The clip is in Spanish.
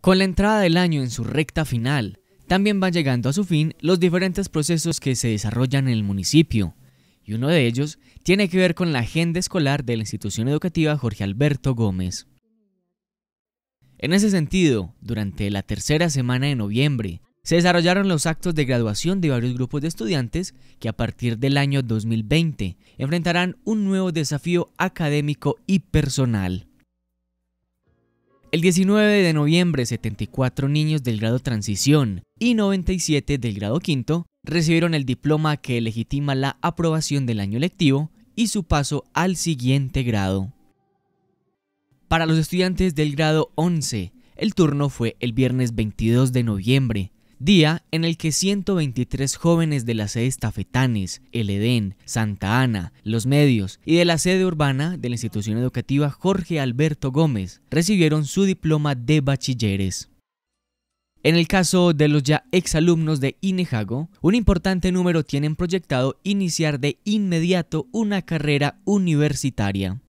Con la entrada del año en su recta final, también van llegando a su fin los diferentes procesos que se desarrollan en el municipio, y uno de ellos tiene que ver con la agenda escolar de la institución educativa Jorge Alberto Gómez. En ese sentido, durante la tercera semana de noviembre, se desarrollaron los actos de graduación de varios grupos de estudiantes que a partir del año 2020 enfrentarán un nuevo desafío académico y personal. El 19 de noviembre, 74 niños del grado transición y 97 del grado quinto recibieron el diploma que legitima la aprobación del año lectivo y su paso al siguiente grado. Para los estudiantes del grado 11, el turno fue el viernes 22 de noviembre, día en el que 123 jóvenes de la sede Estafetanes, El Edén, Santa Ana, Los Medios y de la sede urbana de la institución educativa Jorge Alberto Gómez recibieron su diploma de bachilleres. En el caso de los ya exalumnos de INEJAGO, un importante número tienen proyectado iniciar de inmediato una carrera universitaria.